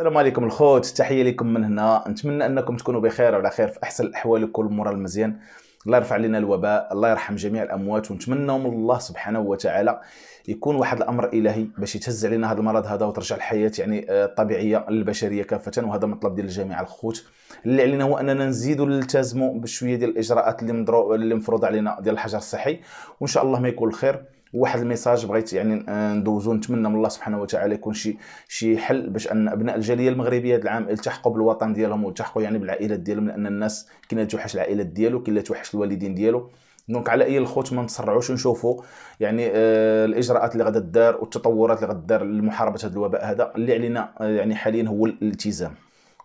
السلام عليكم الخوت تحيه لكم من هنا نتمنى انكم تكونوا بخير وعلى خير في احسن الاحوال وكل مرة المزيان الله يرفع لنا الوباء الله يرحم جميع الاموات ونتمنى من الله سبحانه وتعالى يكون واحد الامر الهي باش يتهز علينا هذا المرض هذا وترجع الحياه يعني الطبيعيه آه، للبشريه كافه وهذا مطلب ديال الجميع الخوت اللي علينا هو اننا نزيدوا نلتزموا بشويه ديال الاجراءات اللي مفروضه علينا ديال الحجر الصحي وان شاء الله ما يكون الخير واحد الميساج بغيت يعني آه، ندوزو نتمنى من الله سبحانه وتعالى يكون شي شي حل باش ان ابناء الجاليه المغربيه هذا العام التحقوا بالوطن ديالهم والتحقوا يعني بالعائلات ديالهم لان الناس كاين توحش العائلات ديالو كاين توحش الوالدين ديالو دونك على اي الخوت ما نتسرعوش نشوفوا يعني آه الاجراءات اللي غادا دار والتطورات اللي غادا دار لمحاربه هذا الوباء هذا اللي علينا آه، يعني حاليا هو الالتزام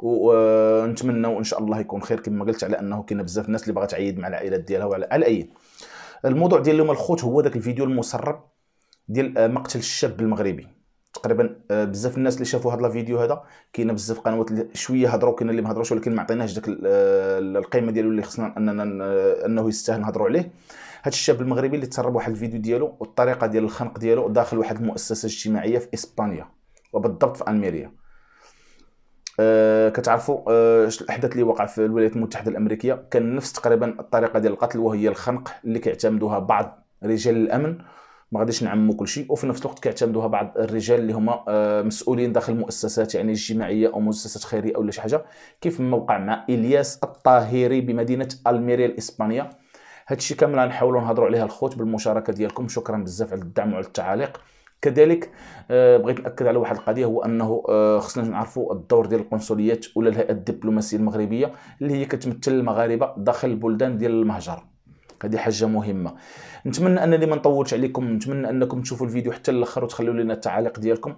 ونتمنوا آه، ان شاء الله يكون خير كما قلت على انه كاين بزاف الناس اللي باغا تعيد مع العائلات ديالها وعلى على اي الموضوع ديال اليوم الخوت هو ذاك الفيديو المسرب ديال آه، مقتل الشاب المغربي تقريبا آه، بزاف الناس اللي شافوا هذا الفيديو هذا كاينه بزاف قنوات شويه هضروا كاين اللي ما هضروش ولكن ما عطيناش داك آه، القيمه ديالو اللي خصنا اننا انه يستاهل نهضروا عليه هذا الشاب المغربي اللي تسرب واحد الفيديو ديالو والطريقه ديال الخنق ديالو داخل واحد المؤسسه اجتماعيه في اسبانيا وبالضبط في الميريا آه، كتعرفوا آه الحدث اللي وقع في الولايات المتحده الامريكيه كان نفس تقريبا الطريقه ديال القتل وهي الخنق اللي كيعتمدوها بعض رجال الامن ما غاديش نعمموا كل شيء وفي نفس الوقت كيعتمدوها بعض الرجال اللي هما آه مسؤولين داخل مؤسسات يعني اجتماعيه او مؤسسات خيريه او شي حاجه كيف ما وقع مع الياس الطاهري بمدينه الميريا الاسبانيه هادشي كامل غنحاولوا نهضروا عليها الخوت بالمشاركه ديالكم شكرا بزاف على الدعم وعلى التعاليق كذلك آه، بغيت ناكد على واحد القضيه هو انه آه، خصنا نعرفوا الدور ديال القنصليات ولا الهيئه الدبلوماسيه المغربيه اللي هي كتمثل المغاربه داخل البلدان ديال المهجر هذه حاجه مهمه نتمنى انني ما نطولش عليكم نتمنى انكم تشوفوا الفيديو حتى الاخر وتخلوا لنا التعاليق ديالكم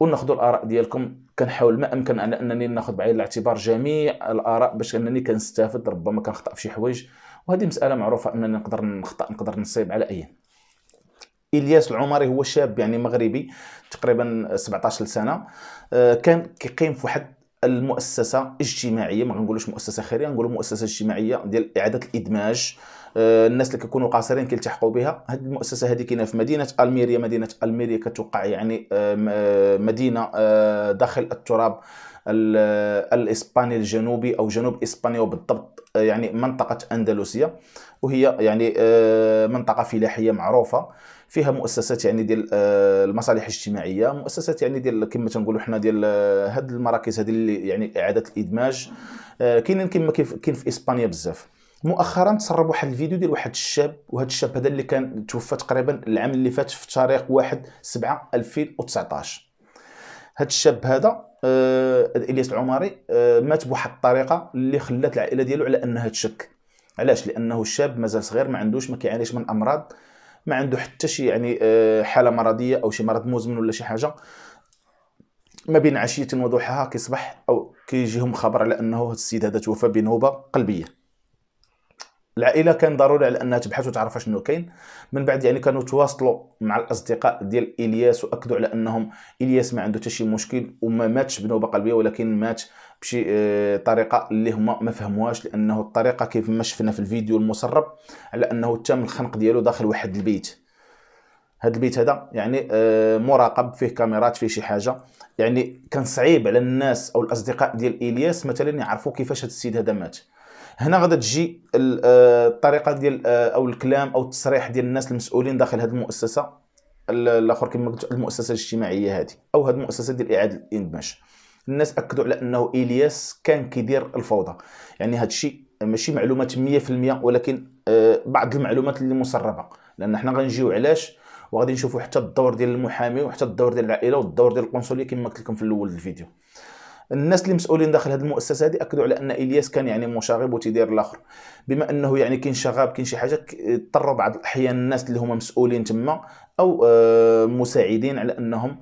وناخذوا الاراء ديالكم كنحاول ما امكن على انني ناخذ بعين الاعتبار جميع الاراء باش انني كنستافد ربما كنخطا في شي حوايج وهذه مساله معروفه انني نقدر نخطا نقدر نصيب على اي الياس العمري هو شاب يعني مغربي تقريبا 17 سنه آه، كان كيقيم في واحد المؤسسه اجتماعيه ما غنقولوش مؤسسه خيريه نقولوا مؤسسه اجتماعيه ديال اعاده الادماج آه، الناس اللي كيكونوا قاصرين كيلتحقوا بها هذه المؤسسه هذه كاينه في مدينه الميريا مدينه الميريا كتوقع يعني آه، مدينه داخل التراب الاسباني الجنوبي او جنوب اسبانيا وبالضبط يعني منطقه اندلسيه وهي يعني منطقه فلاحيه معروفه فيها مؤسسات يعني ديال آه، المصالح الاجتماعيه مؤسسات يعني ديال كما تنقولوا حنا ديال آه، هاد المراكز هذه اللي يعني اعاده الادماج آه، كاينين كما كاين في اسبانيا بزاف مؤخرا تسرب واحد الفيديو ديال واحد الشاب وهذا الشاب هذا اللي كان توفى تقريبا العام اللي فات في تاريخ 1 7 2019 هذا الشاب هذا آه الياس العمري آه مات بواحد الطريقه اللي خلات العائله ديالو على انها تشك علاش لانه الشاب مازال صغير ما عندوش ما كيعانيش من امراض ما عنده حتى شي يعني آه، حاله مرضيه او شي مرض مزمن ولا شي حاجه ما بين عشيه وضحاها كيصبح او كيجيهم خبر على انه السيد هذا توفى بنوبه قلبيه العائله كان ضروري على انها تبحث وتعرف شنو كاين من بعد يعني كانوا تواصلوا مع الاصدقاء ديال الياس واكدوا على انهم الياس ما عنده حتى شي مشكل وما ماتش بنوبه قلبيه ولكن مات بشي آه، طريقه اللي هما ما فهموهاش لانه الطريقه كيف ما شفنا في الفيديو المسرب على انه تم الخنق ديالو داخل واحد البيت هذا البيت هذا يعني آه، مراقب فيه كاميرات فيه شي حاجه يعني كان صعيب على الناس او الاصدقاء ديال الياس مثلا يعرفوا كيفاش هذا السيد هذا مات هنا غادا تجي آه، الطريقه ديال آه، او الكلام او التصريح ديال الناس المسؤولين داخل هذه المؤسسه الاخر كما قلت المؤسسه الاجتماعيه هذه او هذه المؤسسه ديال اعاده الاندماج الناس اكدوا على انه الياس كان كيدير الفوضى يعني هذا الشيء ماشي معلومات 100% ولكن آه، بعض المعلومات اللي مسربه لان حنا غنجيو علاش وغادي نشوفوا حتى الدور ديال المحامي وحتى الدور ديال العائله والدور ديال القنصليه كما قلت لكم في الاول الفيديو الناس اللي مسؤولين داخل هذه المؤسسه هذه اكدوا على ان الياس كان يعني مشاغب وتيدير الاخر بما انه يعني كاين شغاب كاين شي حاجه اضطروا بعض الاحيان الناس اللي هما مسؤولين تما او آه، مساعدين على انهم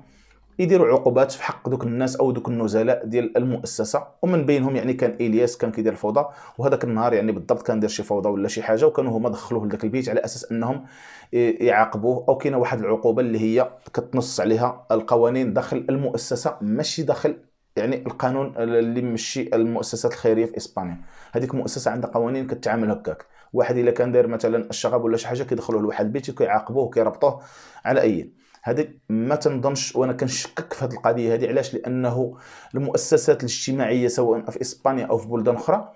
يديروا عقوبات في حق دوك الناس او دوك النزلاء ديال المؤسسه ومن بينهم يعني كان الياس كان كيدير الفوضى وهذاك النهار يعني بالضبط كان داير شي فوضى ولا شي حاجه وكانوا هما دخلوه لذاك البيت على اساس انهم يعاقبوه او كاينه واحد العقوبه اللي هي كتنص عليها القوانين داخل المؤسسه ماشي داخل يعني القانون اللي مشي المؤسسات الخيريه في اسبانيا هذيك المؤسسه عندها قوانين كتعامل هكاك واحد الا كان داير مثلا الشغب ولا شي حاجه كيدخلوه لواحد البيت كيعاقبوه كيربطوه على اي هذه ما تنظنش وانا كنشكك في هذه القضيه هذه علاش لانه المؤسسات الاجتماعيه سواء في اسبانيا او في بلدان اخرى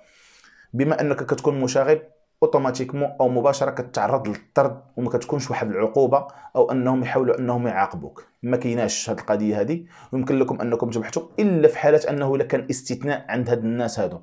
بما انك كتكون مشاغب اوتوماتيكمون او مباشره كتعرض للطرد وما كتكونش واحد العقوبه او انهم يحاولوا انهم يعاقبوك ما كايناش هذه القضيه هذه ويمكن لكم انكم تبحثوا الا في حاله انه الا كان استثناء عند هاد الناس هادو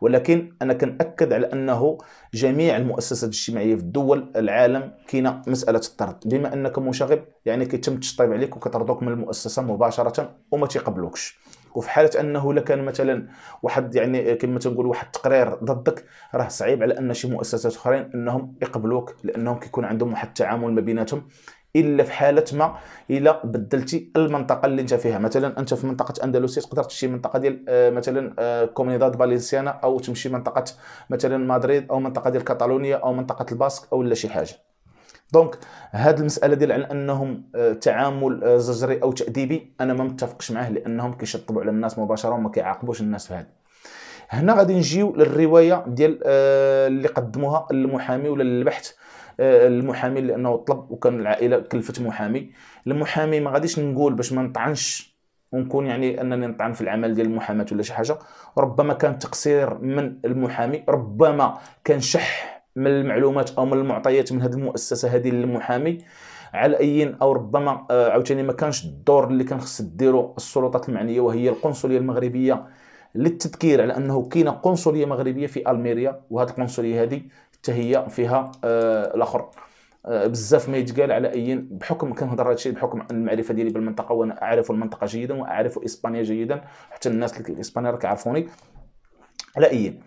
ولكن انا كنأكد على انه جميع المؤسسات الاجتماعيه في الدول العالم كاينه مساله الطرد بما انك مشاغب يعني كيتم التشطيب عليك وكطردوك من المؤسسه مباشره وما تيقبلوكش وفي حاله انه لكان مثلا واحد يعني كما تنقول واحد التقرير ضدك راه صعيب على ان شي مؤسسات اخرين انهم يقبلوك لانهم كيكون عندهم واحد التعامل ما بيناتهم الا في حاله ما الا بدلتي المنطقه اللي انت فيها مثلا انت في منطقه اندلسيه تقدر تمشي منطقه ديال آه، مثلا آه، كومينيداد فالنسيانا او تمشي منطقه مثلا مدريد او منطقه ديال كاتالونيا او منطقه الباسك او لا شي حاجه دونك هذه المساله ديال على انهم آه، تعامل آه، زجري او تاديبي انا ما متفقش معاه لانهم كيشطبوا على الناس مباشره وما كيعاقبوش الناس في هذا هنا غادي نجيو للروايه ديال آه، اللي قدموها المحامي ولا البحث المحامي لانه طلب وكان العائله كلفت محامي المحامي ما غاديش نقول باش ما نطعنش ونكون يعني انني نطعن في العمل ديال المحاماه ولا شي حاجه ربما كان تقصير من المحامي ربما كان شح من المعلومات او من المعطيات من هذه المؤسسه هذه للمحامي على اي او ربما آه، عاوتاني ما كانش الدور اللي كان خص ديرو السلطات المعنيه وهي القنصليه المغربيه للتذكير على انه كاينه قنصليه مغربيه في الميريا وهذه القنصليه هذه حتى هي فيها آه الاخر آه بزاف ما يتقال على اي بحكم كنهضر الشيء بحكم المعرفه ديالي بالمنطقه وانا اعرف المنطقه جيدا واعرف اسبانيا جيدا حتى الناس اللي في اسبانيا راك كيعرفوني على اي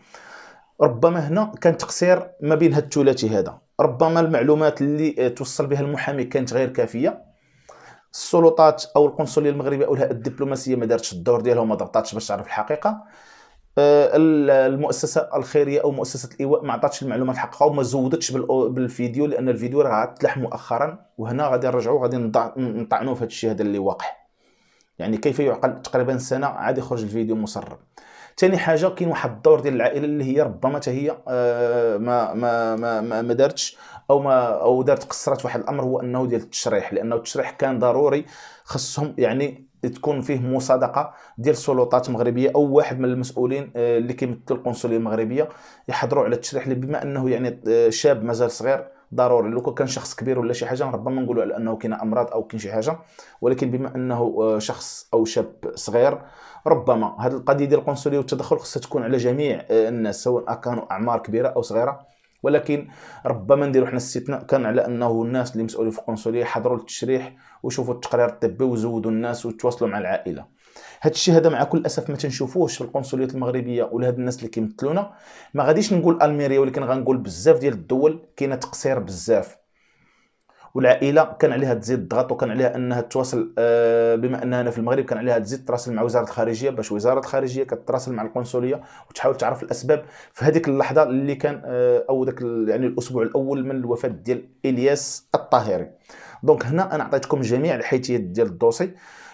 ربما هنا كان تقصير ما بين هاد الثلاثي هذا ربما المعلومات اللي آه، توصل بها المحامي كانت غير كافيه السلطات او القنصليه المغربيه او الدبلوماسيه ما دارتش الدور ديالها وما ضغطاتش باش تعرف الحقيقه آه، المؤسسه الخيريه او مؤسسه الايواء ما عطاتش المعلومات الحقيقه وما زودتش بالفيديو لان الفيديو راه تلاح مؤخرا وهنا غادي نرجعوا غادي نطعنوا في هذا الشيء هذا اللي واقع يعني كيف يعقل تقريبا سنه عاد يخرج الفيديو مسرب ثاني حاجه كاين واحد الدور ديال العائله اللي هي ربما حتى هي آه، ما ما ما, ما دارتش او ما او دارت قصرات واحد الامر هو انه ديال التشريح لانه التشريح كان ضروري خصهم يعني تكون فيه مصادقه ديال السلطات المغربيه او واحد من المسؤولين آه، اللي كيمثل القنصليه المغربيه يحضروا على التشريح بما انه يعني آه، شاب مازال صغير ضروري لو كان شخص كبير ولا شي حاجه ربما نقولوا على انه كاين امراض او كاين شي حاجه ولكن بما انه آه، شخص او شاب صغير ربما هذه القضيه ديال القنصليه والتدخل خصها تكون على جميع آه، الناس سواء كانوا اعمار كبيره او صغيره ولكن ربما نديروا حنا استثناء كان على انه الناس اللي مسؤولين في القنصليه حضروا التشريح وشوفوا التقرير الطبي وزودوا الناس وتواصلوا مع العائله هاد الشيء هذا مع كل اسف ما تنشوفوهش في القنصليات المغربيه ولا هاد الناس اللي كيمثلونا ما غاديش نقول الميريا ولكن غنقول بزاف ديال الدول كاينه تقصير بزاف والعائله كان عليها تزيد الضغط وكان عليها انها تواصل آه، بما اننا في المغرب كان عليها تزيد تراسل مع وزاره الخارجيه باش وزاره الخارجيه كتراسل مع القنصليه وتحاول تعرف الاسباب في هذيك اللحظه اللي كان آه، او ذاك يعني الاسبوع الاول من الوفاه ديال الياس الطاهري دونك هنا انا عطيتكم جميع الحيتيات ديال الدوسي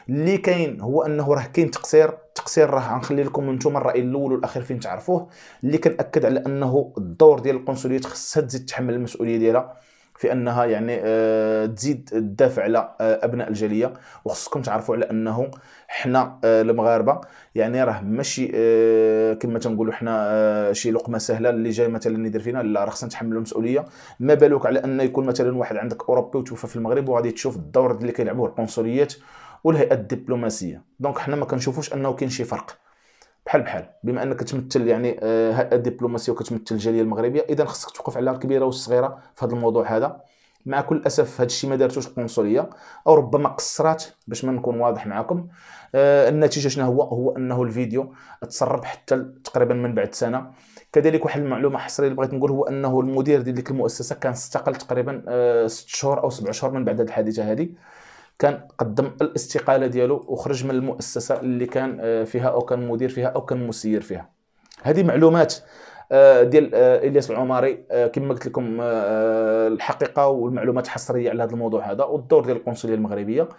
اللي كاين هو انه راه كاين تقصير التقصير راه غنخلي لكم انتم الراي الاول والاخير فين تعرفوه اللي كناكد على انه الدور ديال القنصليات خصها تزيد تحمل المسؤوليه ديالها في انها يعني آه، تزيد تدافع على آه، ابناء الجاليه وخصكم تعرفوا على انه حنا آه، المغاربه يعني راه ماشي كما تنقولوا حنا شي لقمه سهله اللي جاي مثلا يدير فينا لا راه خصنا نتحملوا المسؤوليه ما بالك على انه يكون مثلا واحد عندك اوروبي وتوفى في المغرب وغادي تشوف الدور اللي كيلعبوه القنصليات والهيئه الدبلوماسيه دونك حنا ما كنشوفوش انه كاين شي فرق بحال بحال بما انك تمثل يعني آه، هيئه دبلوماسيه وكتمثل الجاليه المغربيه اذا خصك توقف على الكبيره والصغيره في هذا الموضوع هذا مع كل اسف هذا الشيء ما دارتوش القنصليه او ربما قصرات باش ما نكون واضح معكم آه النتيجه شنو هو هو انه الفيديو تسرب حتى تقريبا من بعد سنه كذلك واحد المعلومه حصريه اللي بغيت نقول هو انه المدير ديال ديك المؤسسه كان استقل تقريبا 6 آه شهور او 7 شهور من بعد هذه الحادثه هذه كان قدم الاستقاله ديالو وخرج من المؤسسه اللي كان آه، فيها او كان مدير فيها او كان مسير فيها هذه معلومات آه، ديال آه، الياس العماري كما قلت لكم الحقيقه والمعلومات حصريه على هذا الموضوع هذا والدور ديال القنصليه المغربيه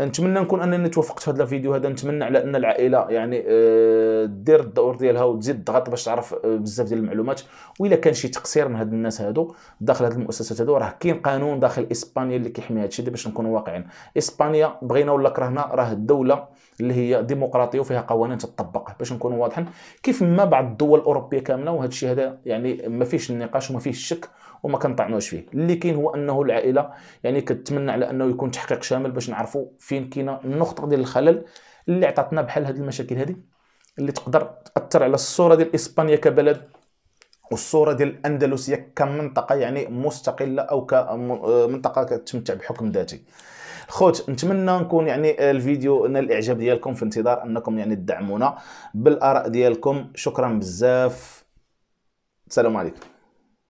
نتمنى نكون انني توفقت في هذا الفيديو هذا نتمنى على ان العائله يعني آه، دير الدور ديالها وتزيد الضغط باش تعرف آه، بزاف ديال المعلومات واذا كان شي تقصير من هاد الناس هادو داخل هاد المؤسسات هادو راه كاين قانون داخل اسبانيا اللي كيحمي هادشي باش نكونوا واقعين اسبانيا بغينا ولا كرهنا راه الدوله اللي هي ديمقراطيه وفيها قوانين تطبق باش نكونوا واضحين كيف ما بعض الدول الاوروبيه كامله وهذا الشيء هذا يعني ما فيش النقاش وما فيش الشك وما كنطعنوش فيه اللي كاين هو انه العائله يعني كتمنى على انه يكون تحقيق شامل باش نعرفوا فين كاينه النقطه ديال الخلل اللي عطاتنا بحال هذه المشاكل هذه اللي تقدر تاثر على الصوره ديال اسبانيا كبلد والصوره ديال الاندلسيه كمنطقه يعني مستقله او كمنطقه آه، كتمتع بحكم ذاتي خوت نتمنى نكون يعني الفيديو نال الاعجاب ديالكم في انتظار انكم يعني تدعمونا بالاراء ديالكم شكرا بزاف السلام عليكم